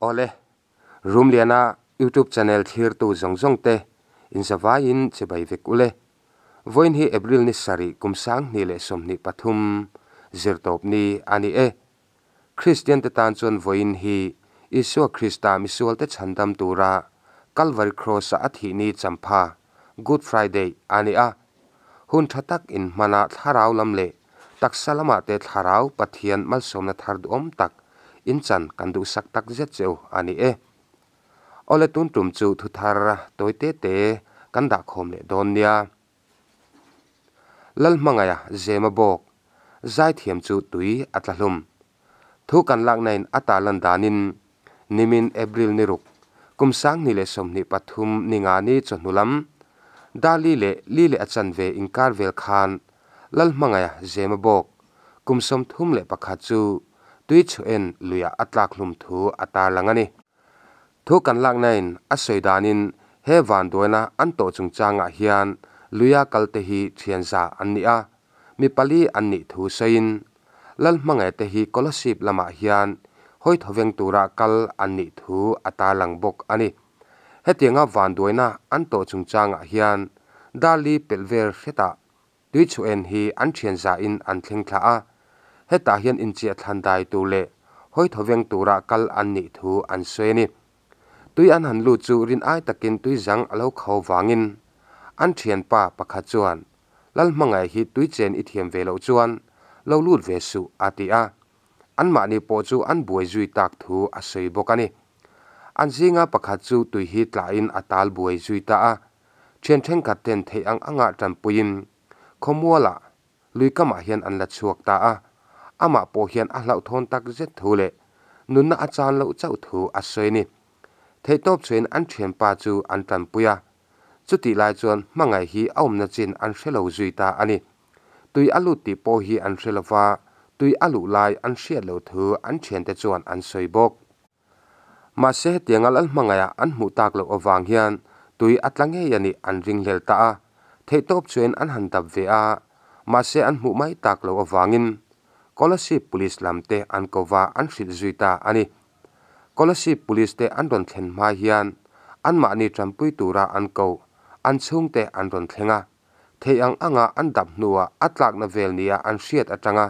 ole room liana youtube channel thlir tu zong zong te in savai in chebai vek ule voin hi april ni sari kumsang ni le somni pathum zirtop ni ani e christian te tan chon voin hi isu krista mi sual te chandam tura calvary cross athi ni champha good friday ani a hun thatak in mana tharau lam le taksalama te tharau pathian mal somna thar du om tak inchan kandu sak tak je cheu ani e ole tun tum chu thu thar toi te te kanda khom le don nia lal manga ya je ma bok zai thiam chu tui atla hlum thu kan lak nain ata lan danin nimin april ni ruk kum sang ni le som ni pathum ni nga ni chonulam le li le achan ve inkar vel khan lal manga ya je ma kum som thum le pakha chu tui chu en luya à atlak hlum thu ata à langani thu kan lak nain a à soidanin he van doina an to chung changa hian luya kalte hi thianza an ni a mi pali an ni thu sein lal mangai te hi kolosip lama ah hian hoi thoveng tura kal an ni thu ata lang bok ani hetianga van doina an to chung changa hian dali pelver hreta tui chu en hi an thianza in an thleng thla a heta hian inchia thlandai tu le hoi thoveng tura kal an nih thu an sui ni tui an han lu chu rin ai takin tui zang alo kho wangin an thian pa pakha chuan lal mangai hi tui chen i thiam ve lo chuan lo lut ve su atia an ma ni po chu an buai zui tak thu a sei bok ani an zinga pakha chu tui hi tlain atal buai zui ta a chen theng ka ten thei ang anga tram puin khomwala lui kama hian an la chuak ta a ama po hian a hlau thon tak zet thu le nunna a chan lo chau thu a sei ni thei top chen an thiam pa chú an toàn à, puya chu lại lai chuan mangai hi aum na chin an hrelo zui ta ani tui alu ti po hi an hrelova tui alu lại an hriat lo thu an thian te chuan an mà bok ma se tiangal al mangaya an mu tak lo awang hian tui atlang he yani an ring lel ta a thei top an han tap ve a mà se an mu mai tak vàng in. kola shi pulis lam te anko wa an shid zuita ani. Kola shi pulis te andron ten ma hiyan, an ma ani tram pui tura anko, an tsung te andron tenga. The yang anga andap nuwa atlak na vel niya an shid atanga.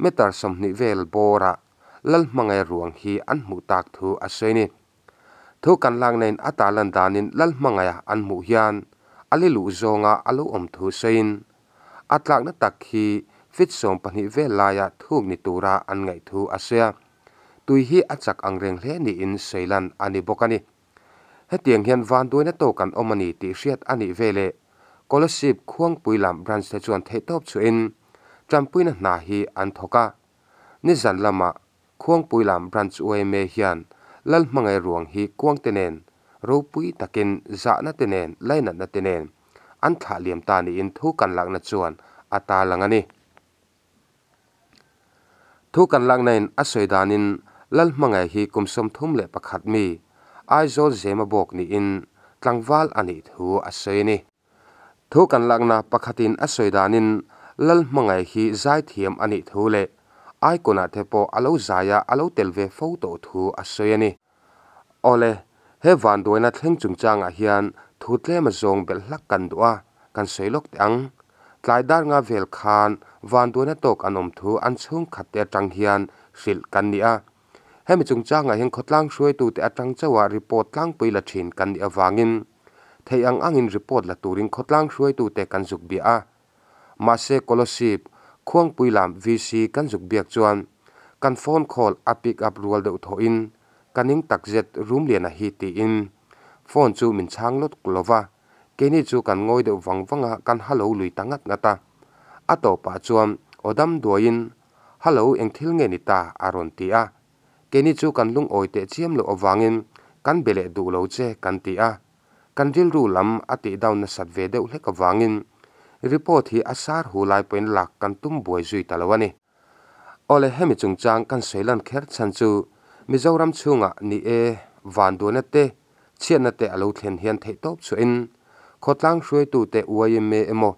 Metar somni vel bora, lal ma ruang hi an mutak thu asayni. Thu kan lang nain ata danin lal ma an muhiyan, ali luuzo nga alu om thu sayin. Atlak na tak hii, ฟิตส่งปนิเวลายาทุกนิตูระอันไงทูอาเซียตุยฮีอาจักอังเรงเลนในอินไซลันอันีิบกันนีิเฮตียงเหียนวานด้วยนตกันอมนีติเชียอันิเวลกอลสิบควงปุยลำบรันเซจวนเทตบชวินจำปุยนันนาฮีอันทกะนิสันลมาควงปุยลำบรันซวยเมเฮียนลลมังเอรวงฮีควงเตเนนรูปุยตะกินจะนัตเตเนนไลนัตนัตเตเนนอันถาเลี่ยมตานอินทุกันหลักนจวนอาตาหลังนี้ thu kan lang nain a soi danin lal mangai hi kumsom thum le pakhat mi aizol zema bok ni in tlangwal ani thu a soi ni thu kan lang na pakhatin a soi danin lal mangai hi zai thiam ani thu le ai kona thepo alo zaya alo telve photo thu a soi ani ole he van doina thleng chungchang a hian thu tlem a zong bel hlak kan duwa kan soilok te ang tlai dar nga vel khan van duana tawk an awm thu an chhung khat te atang hian hrilh kan ni a hemi chungchanga hian khawtlang hruai tu te atang chawa report tlang puila thin kan ni awangin thei ang angin report la turin khawtlang hruai tu te kan zuk bia a mase kolosip khuang puilam vc kan zuk biak chuan kan phone call a pick up rual deuh tho in kaning takzet room liana hi ti in phone chu min chang lot klova keni chu kan ngoi deuh wang wanga kan halo lui ta ngat ngata a tawpah chuan awdam duain halo eng thil nge ni ta a rawn ti a keni chu kan lung oi te chiam lo awangin kan beleh duh lo che kan ti a kan ril ru lam a tih dawn na sat ve deuh hlek awangin report hi a sar hu lai point lak kan tum buai zui ta lo ani ole hemi chungchang kan seilan kher chan chu mizoram chunga ni e van duan te chian na te alo thlen hian thei top chu in khotlang hruai tu te uai me emo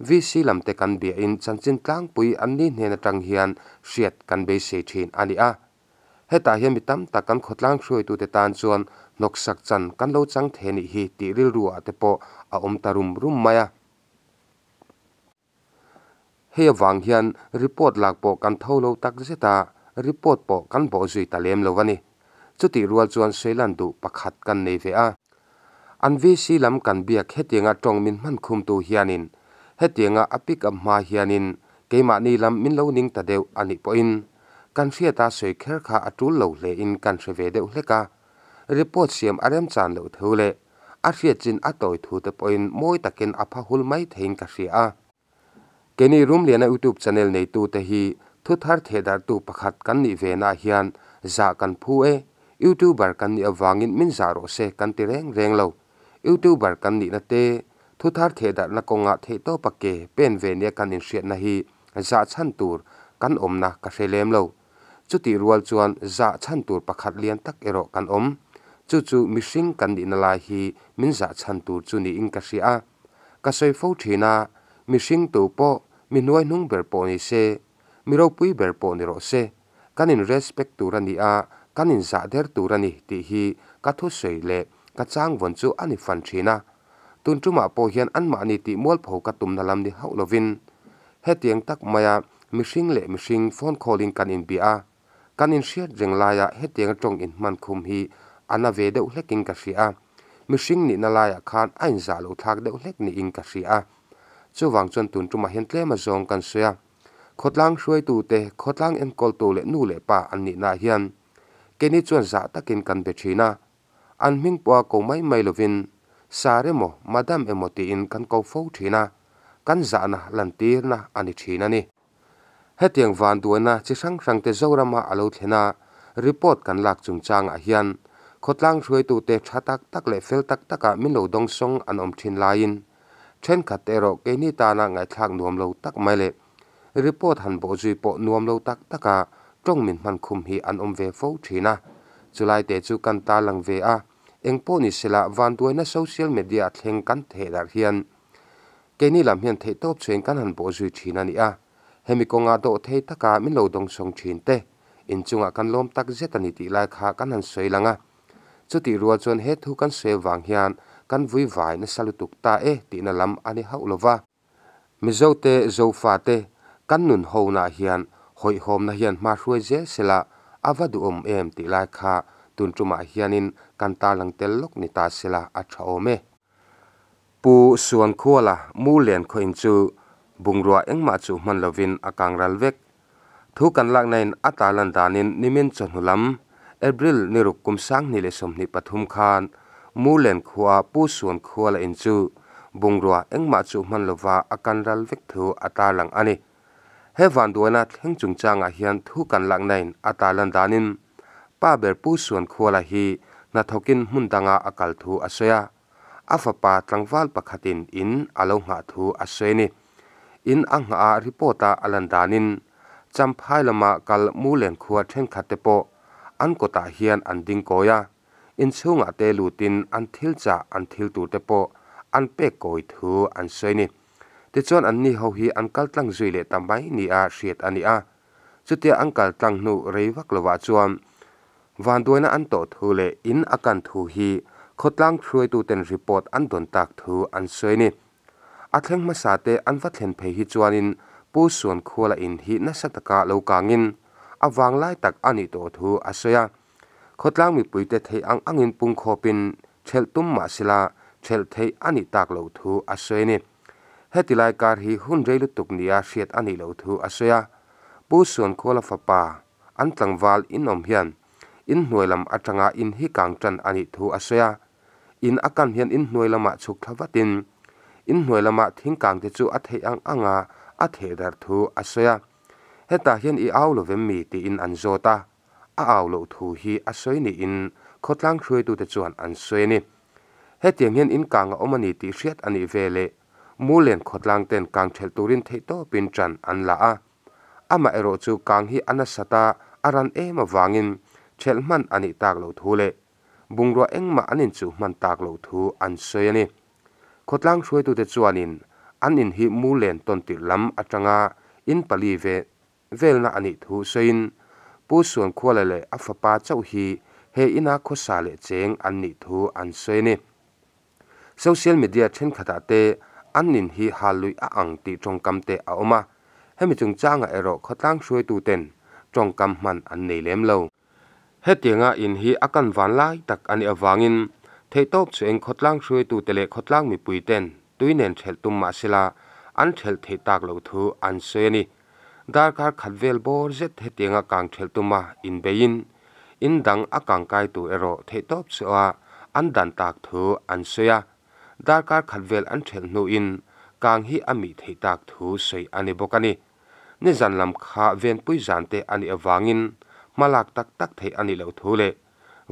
VC lam te kan bia in chanchin chin tlang pui an ni ne na trang hian siat kan be se chin ani a he ta hi mitam ta kan khotlang shoi tu te tan chuan nok sak chan kan lo chang the ni hi ti rilrua te po a om tarum rum maya he wang hian report lak po kan tho lo tak zeta ta report po kan bo zui ta lem lo wani chuti rual chuan seilan du pakhat kan nei ve a an vi si lam kan bia khetinga tong min man khum tu hianin hetianga apik amma hianin keima ni lam min lo ning ta deu ani po in kan fia ta soi kher kha atul lo le in kan se ve deu leka report siam arem chan lo theu le a fia chin a toi thu te po in moi takin a pha hul mai thein ka ria a keni room lena youtube channel nei tu te hi thu thar the dar tu pakhat kan ni ve na hian za kan phu e youtuber kan ni awangin min zaro se kan ti reng reng lo youtuber kan ni na te thu thar thể đã là công nga the to pake pen ve ne kan in hriat na hi za dạ chan tur kan om na ka hrelem lo chu ti rual chuan za chan tur pakhat lian tak ero kan chú chu chu mishing kan ni na lai hi min za dạ chan tur chu ni in ka hria ka soi fo thina mishing tu po mi noi nung ber po ni se mi ro pui ber po ni ro se kan in respect tur ani a kan in giả dạ der tur ani ti hi ka thu sei le ka chang von chu ani fan thina tun tuma po hian an ma ni ti mual pho ka tum na lam ni ho lovin he tiang tak maya mishing le mishing phone calling kan in bia kan in shia jeng laya he tiang tong in man khum hi ana ve deuh hleking ka ria mishing ni na laya khan ain za lo thak deuh hlek ni in ka ria chuwang chon tun tuma hian tle ma zong kan sia khotlang shuai tu te khotlang en kol tu le nu le pa an ni na hian keni chuan za takin kan be china, an ming pwa ko mai mai lovin saremo madam emoti in kan ko fo thina kan zana lantir na ani thina ni hetiang van duana chi sang sang te zorama alo thena report kan lak chung chang a hian khotlang throi tu te thatak tak le fel tak taka min lo dong song an om thin lain then khat ero ke ni ta na ngai thak nuam lo tak mai le report hẳn han bo zui po nuam lo tak taka trong min man khum hi an om ve fo thina chulai te chu kan ta lăng về à eng paw ni sela van tuaina social media thleng kan theh dar hian keini lam hian thei top chhen kan han pawh zui thin ani a hemi konga do thei taka min lo dong song thin te inchunga kan lom tak zet ani ti lai kha kan han soi langa chuti ruwa chon he thu kan se wang hian kan vui vai na salutuk ta e ti na lam ani hau lova mizo te zo fa te kan nun ho na hian hoi hom na hian ma hruai je sela avadu om em ti lai kha tun tuma hianin กันตาลังเตลลกนิตาสิลาอัชโอเมปูส่วนขัวละมูเลียนคอินจูบุงรัวเอ็งมาจูมันลวินอากังรัลเวกทุกันลักในอัตาลันดานินนิมินจนหุลัมเอบริลนิรุกุมสังนิเลสมนิปทุมคานมูเลียนขัวปูส่วนขัวละอินจูบุงรัวเอ็งมาจูมันลวาอาการรัลเวกทูอัตาลังอันนี้เฮฟันดวนัทเฮงจุงจางอาเฮียนทุกันลักในอัตาลันดานินป้าเบรปูส่วนขัวละฮี na thokin mundanga akal thu asoya afapa tlangwal pakhatin in alo nga thu aseni in anga a ripota alandanin champhailama kal mulen khuwa then khate po ankota hian anding koya in chunga te lutin anthil cha anthil tu te po an pe koi thu an seni te chon an ni ho hi an kal tlang le tambai ni a shiet ania chutia an kal tlang rei vak lowa chuam วันด้วยนะอันต่อทุเลอินอาการทุหีขดลังช่วยตัวเต็นรีพอร์ตอันดนตักทูอันเซยนี่อัทเลงมาสาเตอันฟัดเห็นเพยฮิจวานินผู้ส่วนคัวละอินฮีนัสตกาโลกางินอาวังไล่ตักอันอีตัวทูอันซียขดลังมีปุ๋ยเตเทอังอังอินปุงโอบินเชลตุมมาสิลาเชลเทอันอีตักโลทูอันเซยนี่เฮติไลการฮีฮุนเรลุตุกเนียเชีดอันอีโลทูอันซียผู้ส่วนคัวละฟปาอันตังวาลอินอมเฮียน in nuôi hnuailam atanga in hi kangṭan anh thu a hria in akan hian in nuôi làm hnuailamah chuk thlavatin in nuôi làm hnuailamah thingkang te chu a theiang anga a theidar thu a hết ta hian i au lovem mi ti in anh an ta a au lo thu hi a sawi ni in khotlang hrui tu te chuan an sawi ni tiếng hian in kang a awm ani tih hriat ani ve le mu len khotlang càng kang thel turin thấy to pin tran an la a ama ero chu càng hi anh anasata aran ema wangin chel man ani tak lo thu le bungrua engma anin chu man tak lo thu an soi ani khotlang shroi tu te chuanin anin hi mu len ton ti lam atanga in pali ve velna ani thu soin pu suan khwala le afapa chau hi he ina khosa le cheng an ni thu an soi ni social media then khata te annin hi halui a ang ti trong kam te a oma hemi chung changa ero khotlang shroi tu ten trong kam man an nei lem lo he tianga in hi akan van lai tak ani awangin the top chu eng khotlang shui tu tele khotlang mi pui ten tui nen thel tum ma sila an thel the tak lo thu an se ni dar kar khadvel bor je the tianga kang thel tum ma in bein in dang akang kai tu ero the top a an dan tak thu an se dar kar khadvel an thel nu in kang hi ami the tak thu sei ani bokani ne zanlam kha ven pui jante ani awangin มาลักตักตักเทอันนี้เลาทุเล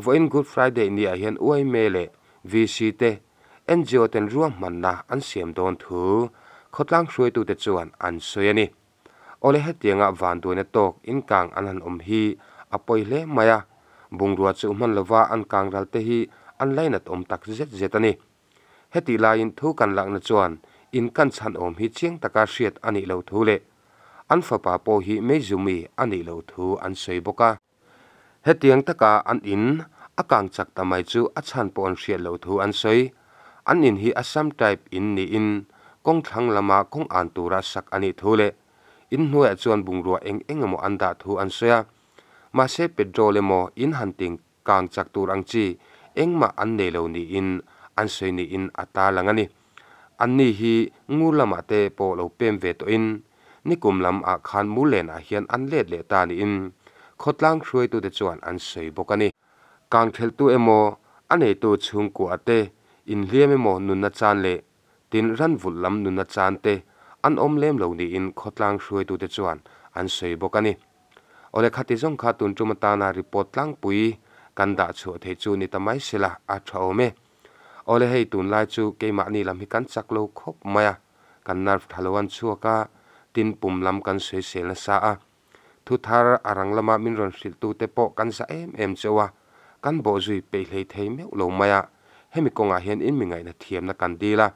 วันกูดฟรายเดย์นี่เห็นอวยเมลเลวีซีเตเอ็นจีโอเต็นร่วมันนะอันเสียมโดนทูขดลังช่วยตัวเตจวนอันสวยนี่โอเลฮัดเตียงอ่ะวันตัวเนตกอินกังอันหันอมฮีอปอยเล่มาบุงรัวจูมันเลว่อันกังรัลเตฮีอันไล่นัดอมตักเจ็ดเจตันี่เฮติลน์ิทูกันหลังเนจวนอินกันชันอมฮีเชียงตะการเสียดอันนี้เลาทูเล an fapa po hi meizumi ani lo thu an sei boka hetiang taka an in akang chak tamai chu achan po an hriat lo thu an sei an in hi assam type in ni in kong thang lama kong an tura sak ani thu le in hnuai chuan bungrua eng engemaw an dah thu an soya ma se petrol emaw in hunting kang chak tur ang chi engma an nei lo ni in an sei ni in ata lang ani an ni hi ngu lama te po lo pem ve to in ni kum lam a khan mu len a hian an let le ta ni in khotlang hruai tu te chuan an sei bawk ani kang thel tu emo anei tu chung ku ate in hliam emo nun na chan le tin ran vul lam nun na chan te an om lem lo ni in khotlang hruai tu te chuan an sei bawk ani ole khati jong kha tun tu mata na report tlang pui kan da chu the chu ni tamai sila a thau me ole hei tun lai chu ke ma ni lam hi kan chak lo khop maya kan nar thalawan chuaka tin pum lam kan se se la sa a thu thar arang lama min ron sil tu te po kan sa em em chewa kan bo zui pe hlei thei meu lo maya hemi konga hian in mi ngai na thiam na kan dila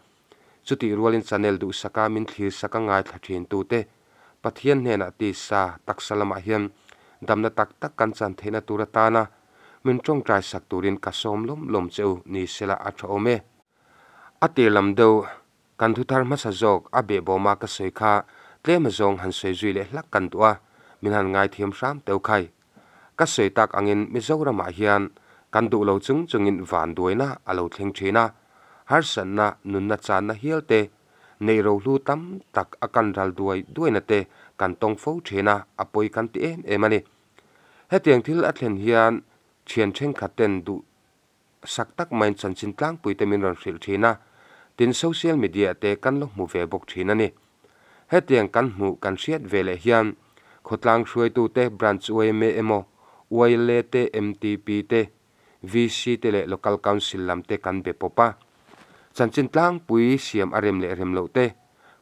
chuti rualin channel du saka min thlir saka ngai thlathrin tu te pathian hne na ti sa taksalama hian damna tak tak kan chan theina tura tana min trong trai sak turin ka som lom lom cheu ni sela a tha ome ate lam do kan thu thar ma sa jok a be bo ma ka sei kha tle mà zong han se zui le lắc cần tua min han ngai thiam ram teu khai ka se tak angin mizoram a ah hian kan du lo chung chungin van duaina alo thleng thina har san na nun na chan na hial tắm nei ro lu tam tak akan ral tê cần te kan tong fo à apoi kan ti em em hết ani he tiang thil hiền thlen hian thian theng khaten sắc tắc tak main chan chin tlang pui te min ron hril thina tin social media tê cần kan lo mu ve bok thina ni He tiang kan muu kan siat we le hiyan, khot lang shuay tu te branch ue me emo, ue le te MTP te, VC te le local council lam te kan be popa. Chan chint lang pui siam arem le arem lo te,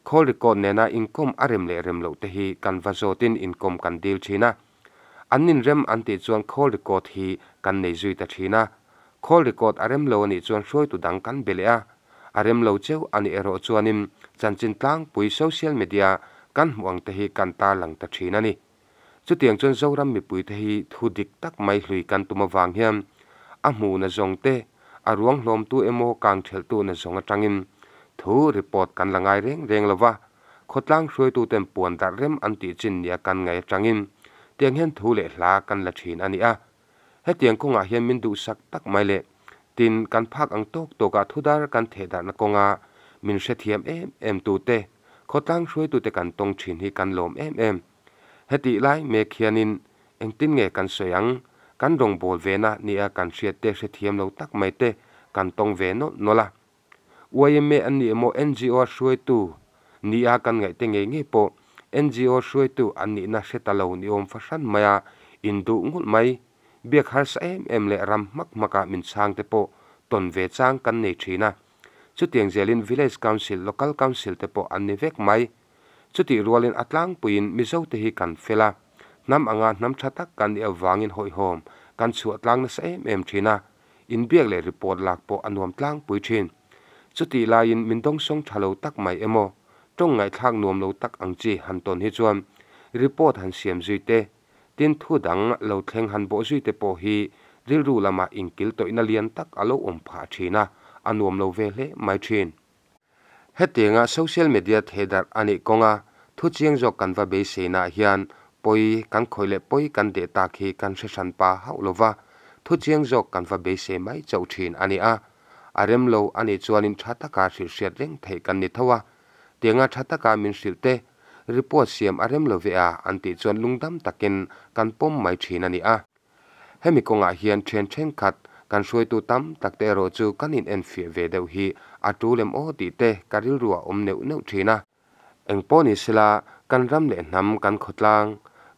call record nena income arem le arem lo te hii kan tin income kan diyo chi na. An nin rem an ti juan call record hii kan ne zuy tar chi na, call record arem lo ni juan shuay tu dang kan be le a. arem lo cheu ani ero chuanin chanchin tlang pui social media kan muang te hi kan ta lang ta thin ani chu tiang chon zoram mi pui te hi thu dik tak mai hlui kan tuma wang hiam a mu na zong te a ruang hlom tu emo kang thel tu na zong atangin thu report kan langai reng reng lova khotlang hroi tu tem puan dar rem an ti chin nia kan ngai atangin tiang hen thu le hla kan la thin ani a he tiang khunga ah hiam min du sak tak mai le tin kan phak ang tok toka thudar kan the dar na konga min se thiam em em tu te khotlang shui tu te kan tong thin hi kan lom em em heti lai me khianin eng tin nge kan soyang kan dong bol ve na ni a kan sia te se thiam lo tak mai te kan tong ve no nola uaim me an ni mo ngo shui tu ni a kan ngai te nge nge po ngo shui tu an ni na se ta lo ni om fa san maya in du ngul mai biak har sa em em le ram mak maka min sang te po ton ve chang kan nei thina chu tiang zelin village council local council te po an ni vek mai chu ti rualin atlang puin mizo te hi anh fela năm anga nam thatak à kan vàng in hoi hom kan chu atlang na sa em em thina in biak le report lak po anuam tlang pui thin chu ti lại in min dong song thalo tak máy emo trong ngày thang nuam lâu tak ang chi han ton hi chuan report han siam zui tế. tin thu dang lo theng han bo zui te po hi ril ru lama in kil to in alian tak alo om pha thi na anuom lo ve le mai thin he nga social media the dar ani konga thu chiang jo kanwa be se na hian poi kan khoile poi kan de ta khi kan se san pa ha lova thu chiang jo kanwa be se mai chau thin ani a arem lo ani chuanin thata ka shet reng kan ni tenga thata ka min te, report siam a rem lo ve a an tih chuan lungdam takin kan pom mai thin ani a hemi kawngah hian then then khat kan hruai tu tam takte ro chu kanin en fia ve deuh hi a tu lem o ti te karil rua om neuh neuh thina engpaw ni sila kan ram leh hnam kan khotlang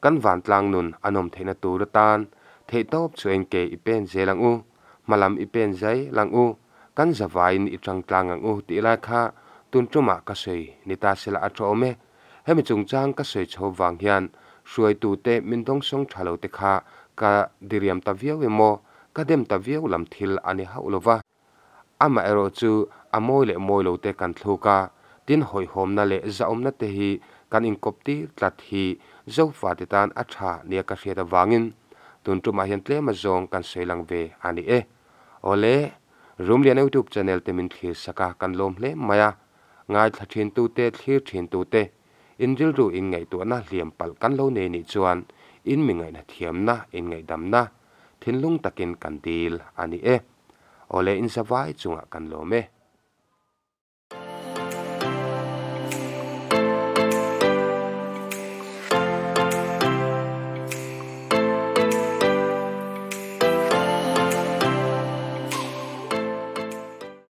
kan van tlang nun anom theina tur tan thei top chu engke ipen je lang u malam ipen zai lang u kan zawain itang tlang ang u ti lai kha tun tuma ah ka sei ni ta sila a tho me he mi chung chang ka sei chho wang hian suai tu te min dong song thalo te kha ka diriam ta viết về emo cả đêm ta viau lam thil ani ha ulova ama ero chu amoi le moi lo te kan thlu ka tin hồi hôm na le zaom na te hi kan in kop ti tlat hi zo fa te tan a tha nia ka hriata wangin tun tu ma hian tle ma zong kan sei lang ve ani e ole room lian youtube channel te mình thlir saka kan lom hle maya ngai thla thin tu te thlir thin tu te in dil ru in ngai tu na liam pal kan lo ne ni chuan in mi ngai na thiam in ngai dam na takin kan dil ani e ole in sa vai chunga me